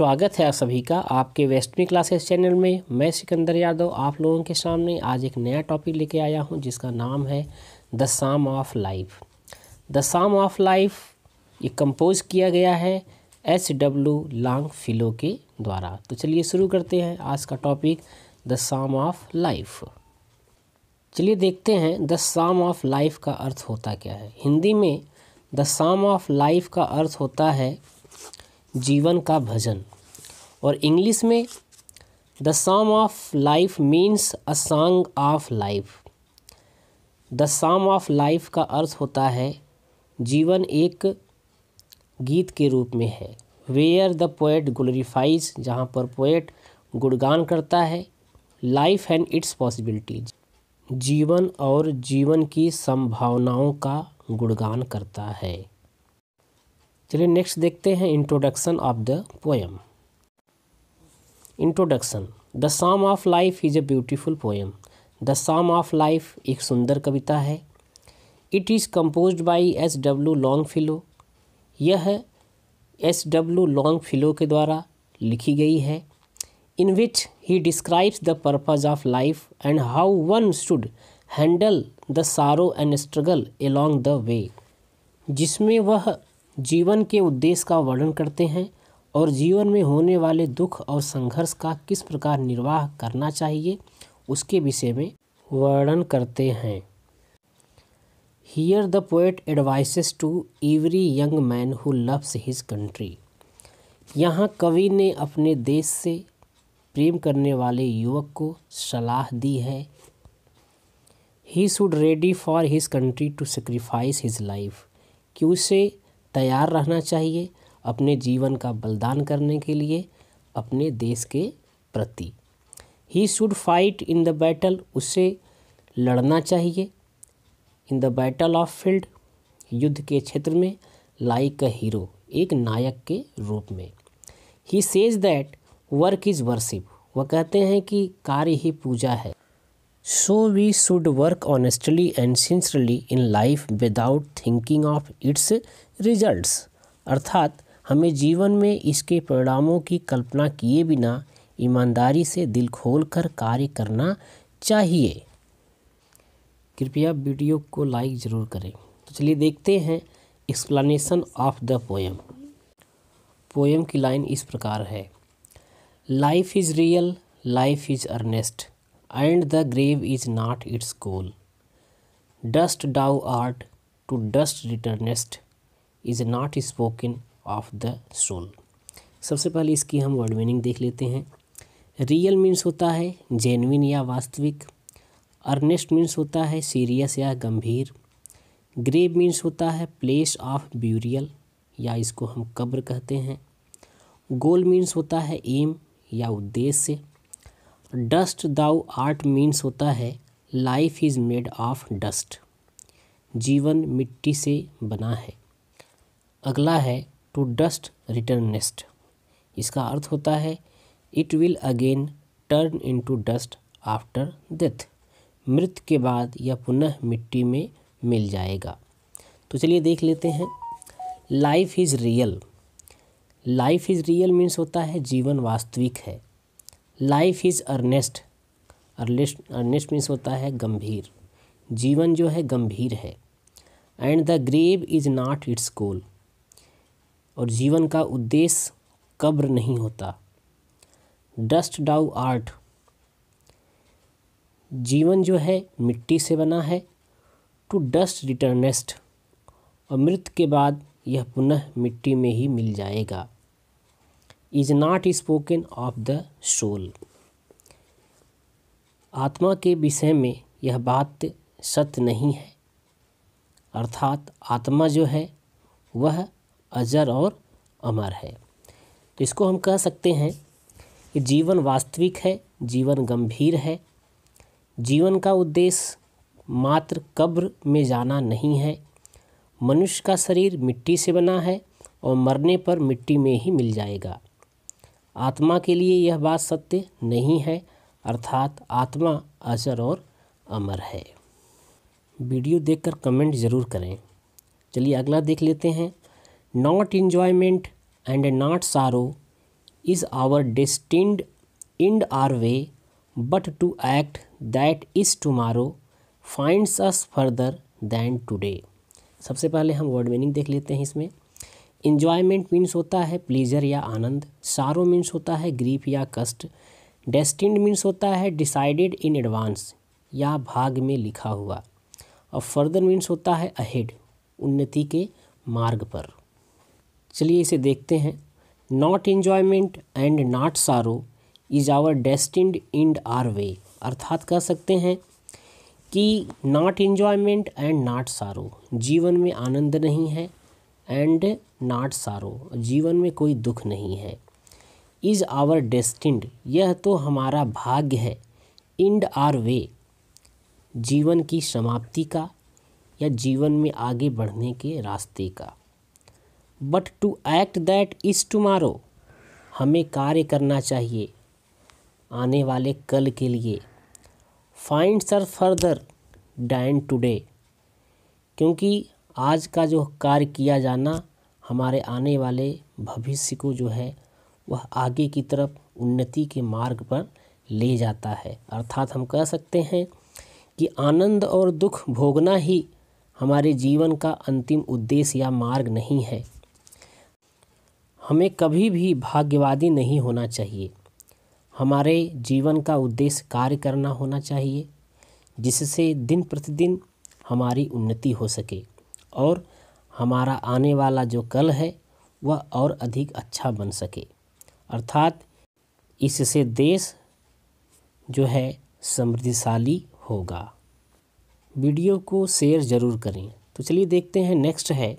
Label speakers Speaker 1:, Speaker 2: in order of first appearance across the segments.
Speaker 1: स्वागत है आप सभी का आपके वेस्टमी क्लासेस चैनल में मैं सिकंदर यादव आप लोगों के सामने आज एक नया टॉपिक लेके आया हूं जिसका नाम है द साम ऑफ लाइफ द साम ऑफ लाइफ ये कंपोज किया गया है एच डब्ल्यू लांग फिलो के द्वारा तो चलिए शुरू करते हैं आज का टॉपिक द साम ऑफ लाइफ चलिए देखते हैं द साम ऑफ लाइफ का अर्थ होता क्या है हिंदी में द साम ऑफ लाइफ का अर्थ होता है जीवन का भजन और इंग्लिश में द साम of Life means a song of life the साम ऑफ लाइफ का अर्थ होता है जीवन एक गीत के रूप में है वेयर द पोएट ग्लोरीफाइज जहाँ पर पोएट गुणगान करता है लाइफ एंड इट्स पॉसिबिलिटीज जीवन और जीवन की संभावनाओं का गुणगान करता है चलिए नेक्स्ट देखते हैं introduction of the poem introduction the साम of Life is a beautiful poem the साम ऑफ लाइफ एक सुंदर कविता है it is compose by S W Longfellow यह एस डब्ल्यू लॉन्ग फिलो के द्वारा लिखी गई है in which he describes the purpose of life and how one should handle the sorrow and struggle along the way जिसमें वह जीवन के उद्देश्य का वर्णन करते हैं और जीवन में होने वाले दुख और संघर्ष का किस प्रकार निर्वाह करना चाहिए उसके विषय में वर्णन करते हैं here the poet advises to every young man who loves his country यहाँ कवि ने अपने देश से प्रेम करने वाले युवक को सलाह दी है he should ready for his country to sacrifice his life कि उसे तैयार रहना चाहिए अपने जीवन का बलिदान करने के लिए अपने देश के प्रति he should fight in the battle उसे लड़ना चाहिए in the battle of field युद्ध के क्षेत्र में लाइक अ हीरो एक नायक के रूप में he says that work is worship वह कहते हैं कि कार्य ही पूजा है so we should work honestly and sincerely in life without thinking of its results अर्थात हमें जीवन में इसके परिणामों की कल्पना किए बिना ईमानदारी से दिल खोलकर कार्य करना चाहिए कृपया वीडियो को लाइक ज़रूर करें तो चलिए देखते हैं explanation of the poem poem की लाइन इस प्रकार है life is real life is earnest and the grave is not its goal dust thou art to dust returnest is not spoken of the soul सबसे पहले इसकी हम word meaning देख लेते हैं रियल मीन्स होता है जेनविन या वास्तविक अर्नेस्ट मीन्स होता है सीरियस या गंभीर ग्रेव मीन्स होता है प्लेस ऑफ ब्यूरियल या इसको हम कब्र कहते हैं गोल मीन्स होता है एम या उद्देश्य डस्ट दाउ आर्ट मीन्स होता है life is made of dust जीवन मिट्टी से बना है अगला है टू डस्ट रिटर्न नेस्ट इसका अर्थ होता है it will again turn into dust after death मृत के बाद यह पुनः मिट्टी में मिल जाएगा तो चलिए देख लेते हैं life is real life is real means होता है जीवन वास्तविक है life is earnest earnest earnest means होता है गंभीर जीवन जो है गंभीर है and the grave is not its goal और जीवन का उद्देश्य कब्र नहीं होता डस्ट डाउ आर्ट जीवन जो है मिट्टी से बना है टू डस्ट रिटर्नेस्ट और मृत्यु के बाद यह पुनः मिट्टी में ही मिल जाएगा is not spoken of the soul आत्मा के विषय में यह बात सत्य नहीं है अर्थात आत्मा जो है वह अजर और अमर है तो इसको हम कह सकते हैं कि जीवन वास्तविक है जीवन गंभीर है जीवन का उद्देश्य मात्र कब्र में जाना नहीं है मनुष्य का शरीर मिट्टी से बना है और मरने पर मिट्टी में ही मिल जाएगा आत्मा के लिए यह बात सत्य नहीं है अर्थात आत्मा अजर और अमर है वीडियो देखकर कमेंट ज़रूर करें चलिए अगला देख लेते हैं not enjoyment and not sorrow is our destined end or way but to act that is tomorrow finds us further than today सबसे पहले हम वर्ड मीनिंग देख लेते हैं इसमें इन्जॉयमेंट मीन्स होता है प्लेजर या आनंद सारो मीन्स होता है ग्रीफ या कष्ट डेस्टिंड मीन्स होता है डिसाइडेड इन एडवांस या भाग में लिखा हुआ और फर्दर मीन्स होता है अहेड उन्नति के मार्ग पर चलिए इसे देखते हैं not enjoyment and not sorrow is our destined end or way अर्थात कह सकते हैं कि नॉट इन्जॉयमेंट एंड नॉट सारो जीवन में आनंद नहीं है एंड नॉट सारो जीवन में कोई दुख नहीं है इज़ आवर डेस्टिंड यह तो हमारा भाग्य है इंड आर वे जीवन की समाप्ति का या जीवन में आगे बढ़ने के रास्ते का but to act that is tomorrow हमें कार्य करना चाहिए आने वाले कल के लिए finds us further than today क्योंकि आज का जो कार्य किया जाना हमारे आने वाले भविष्य को जो है वह आगे की तरफ उन्नति के मार्ग पर ले जाता है अर्थात हम कह सकते हैं कि आनंद और दुख भोगना ही हमारे जीवन का अंतिम उद्देश्य या मार्ग नहीं है हमें कभी भी भाग्यवादी नहीं होना चाहिए हमारे जीवन का उद्देश्य कार्य करना होना चाहिए जिससे दिन प्रतिदिन हमारी उन्नति हो सके और हमारा आने वाला जो कल है वह और अधिक अच्छा बन सके अर्थात इससे देश जो है समृद्धिशाली होगा वीडियो को शेयर ज़रूर करें तो चलिए देखते हैं नेक्स्ट है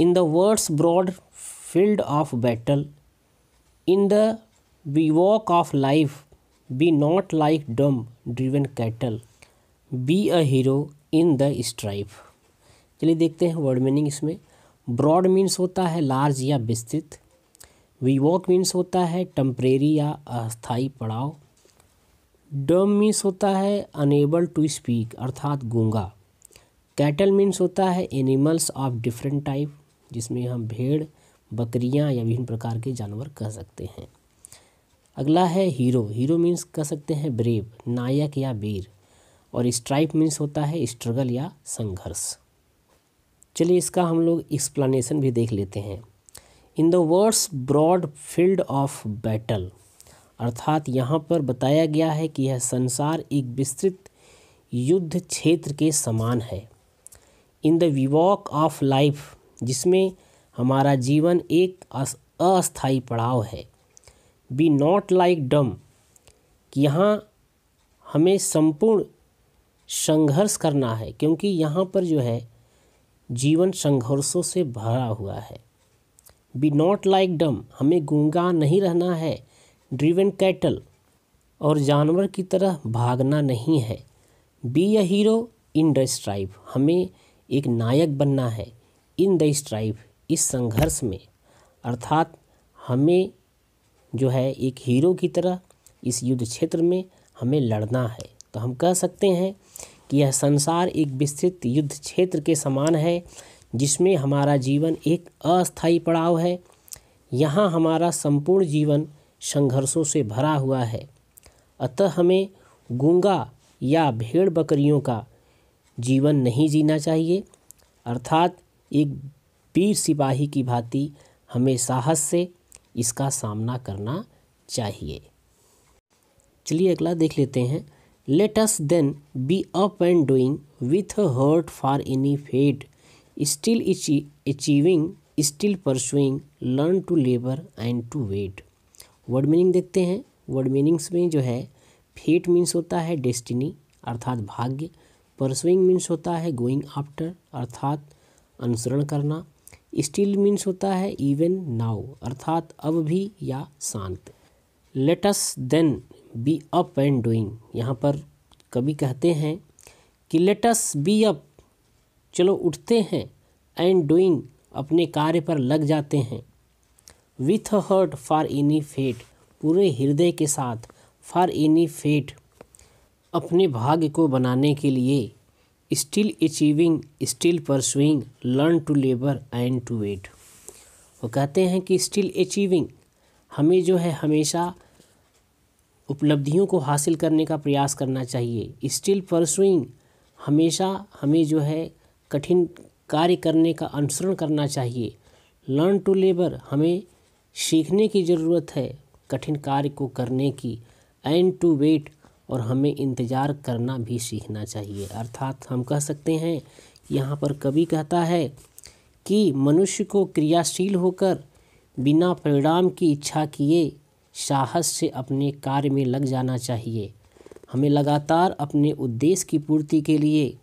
Speaker 1: in the words broad field of battle in the walk of life be not like dumb driven cattle be a hero in the strife चलिए देखते हैं वर्ड मीनिंग इसमें ब्रॉड मीन्स होता है लार्ज या विस्तृत वॉक मीन्स होता है टम्परेरी या अस्थाई पड़ाव डम मीन्स होता है अनेबल टू स्पीक अर्थात गूंगा कैटल मीन्स होता है एनिमल्स ऑफ डिफरेंट टाइप जिसमें हम भेड़ बकरियाँ या विभिन्न प्रकार के जानवर कह सकते हैं अगला है हीरो हीरो मीन्स कह सकते हैं ब्रेव नायक या वीर और स्ट्राइप मीन्स होता है स्ट्रगल या संघर्ष चलिए इसका हम लोग एक्सप्लानेशन भी देख लेते हैं in the words broad field of battle अर्थात यहाँ पर बताया गया है कि यह संसार एक विस्तृत युद्ध क्षेत्र के समान है in the bivouac of life जिसमें हमारा जीवन एक अस्थाई पड़ाव है बी नॉट लाइक डम यहाँ हमें संपूर्ण संघर्ष करना है क्योंकि यहाँ पर जो है जीवन संघर्षों से भरा हुआ है बी नॉट लाइक डम हमें गूंगा नहीं रहना है ड्रिवन कैटल और जानवर की तरह भागना नहीं है be a hero in the strife हमें एक नायक बनना है इन द स्ट्राइफ इस संघर्ष में अर्थात हमें जो है एक हीरो की तरह इस युद्ध क्षेत्र में हमें लड़ना है तो हम कह सकते हैं कि यह संसार एक विस्तृत युद्ध क्षेत्र के समान है जिसमें हमारा जीवन एक अस्थायी पड़ाव है यहाँ हमारा संपूर्ण जीवन संघर्षों से भरा हुआ है अतः हमें गूंगा या भेड़ बकरियों का जीवन नहीं जीना चाहिए अर्थात एक वीर सिपाही की भांति हमें साहस से इसका सामना करना चाहिए चलिए अगला देख लेते हैं let us then be up and doing with heart for any fate still achieving still pursuing learn to labour and to wait word meaning देखते हैं वर्ड मीनिंग्स में जो है फेट मीन्स होता है डेस्टिनी अर्थात भाग्य परसुइंग मीन्स होता है गोइंग आफ्टर अर्थात अनुसरण करना स्टिल मीन्स होता है इवन नाउ अर्थात अब भी या शांत let us then be up and doing यहाँ पर कभी कहते हैं कि लेटस बी अप चलो उठते हैं एंड डूइंग अपने कार्य पर लग जाते हैं with heart for any fate पूरे हृदय के साथ फॉर एनी फेट अपने भाग्य को बनाने के लिए still achieving still pursuing learn to labour and to wait वो कहते हैं कि स्टिल अचीविंग हमें जो है हमेशा उपलब्धियों को हासिल करने का प्रयास करना चाहिए स्टिल परसुइंग हमेशा हमें जो है कठिन कार्य करने का अनुसरण करना चाहिए लर्न टू लेबर हमें सीखने की ज़रूरत है कठिन कार्य को करने की एंड टू वेट और हमें इंतज़ार करना भी सीखना चाहिए अर्थात हम कह सकते हैं यहाँ पर कवि कहता है कि मनुष्य को क्रियाशील होकर बिना परिणाम की इच्छा किए साहस से अपने कार्य में लग जाना चाहिए हमें लगातार अपने उद्देश्य की पूर्ति के लिए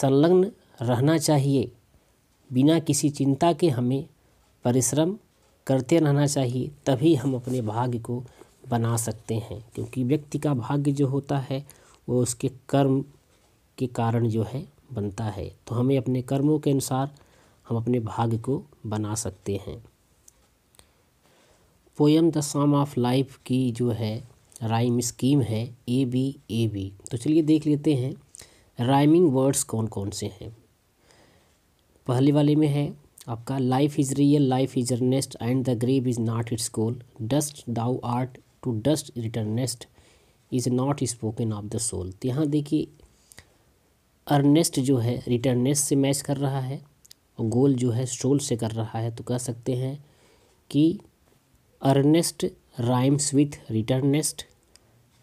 Speaker 1: संलग्न रहना चाहिए बिना किसी चिंता के हमें परिश्रम करते रहना चाहिए तभी हम अपने भाग्य को बना सकते हैं क्योंकि व्यक्ति का भाग्य जो होता है वो उसके कर्म के कारण जो है बनता है तो हमें अपने कर्मों के अनुसार हम अपने भाग्य को बना सकते हैं पोएम द साम ऑफ लाइफ की जो है राइम स्कीम है ए बी ए बी तो चलिए देख लेते हैं राइमिंग वर्ड्स कौन कौन से हैं पहले वाले में है आपका life is real life is earnest and the grave is not its goal dust thou art to dust returnest is not spoken of the soul तो यहाँ देखिए अर्नेस्ट जो है रिटर्नेस्ट से मैच कर रहा है और गोल जो है सोल से कर रहा है तो कह सकते हैं कि earnest rhymes with returnest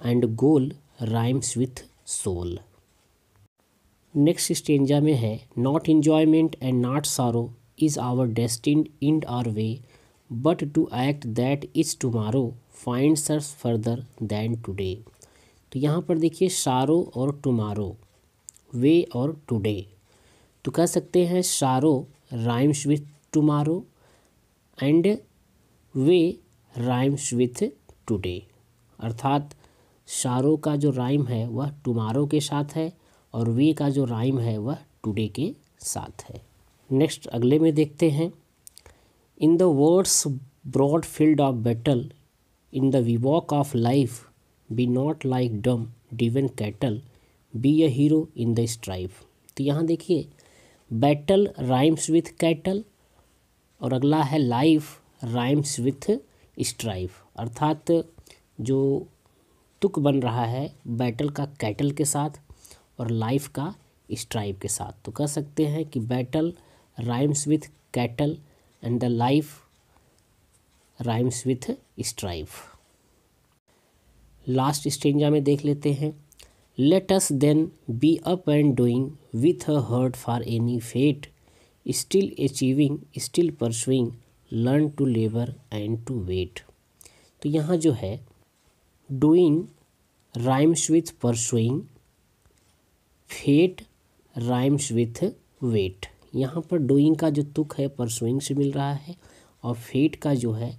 Speaker 1: and goal rhymes with soul next stanza में है not enjoyment and not sorrow is our destined end or way but to act that is tomorrow finds सर्स फर्दर दैन टुडे तो यहाँ पर देखिए शारो और tomorrow वे और today तो कह सकते हैं sorrow rhymes with tomorrow and way rhymes with today अर्थात शारो का जो राइम है वह टुमारो के साथ है और वे का जो राइम है वह टुडे के साथ है नेक्स्ट अगले में देखते हैं in the words broad field of battle in the walk of life be not like dumb driven cattle be a hero in the strife तो यहाँ देखिए बैटल राइम्स विथ कैटल और अगला है लाइफ राइम्स विथ स्ट्राइफ अर्थात जो तुक बन रहा है बैटल का कैटल के साथ और लाइफ का स्ट्राइव के साथ तो कह सकते हैं कि battle rhymes with cattle and the life rhymes with strive last stanza में देख लेते हैं let us then be up and doing with a heart for any fate still achieving still pursuing learn to labour and to wait तो यहाँ जो है doing rhymes with pursuing fate rhymes with wait यहाँ पर doing का जो तुक है परसुइंग से मिल रहा है और फेट का जो है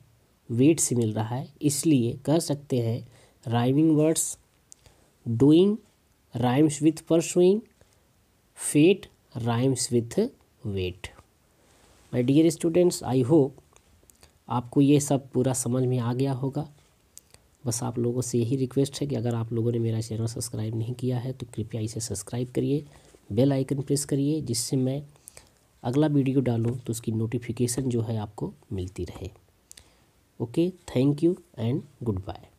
Speaker 1: वेट से मिल रहा है इसलिए कह सकते हैं rhyming words doing rhymes with pursuing fate rhymes with wait my dear students I hope आपको ये सब पूरा समझ में आ गया होगा बस आप लोगों से यही रिक्वेस्ट है कि अगर आप लोगों ने मेरा चैनल सब्सक्राइब नहीं किया है तो कृपया इसे सब्सक्राइब करिए बेल आइकन प्रेस करिए जिससे मैं अगला वीडियो डालूँ तो उसकी नोटिफिकेशन जो है आपको मिलती रहे okay thank you and good bye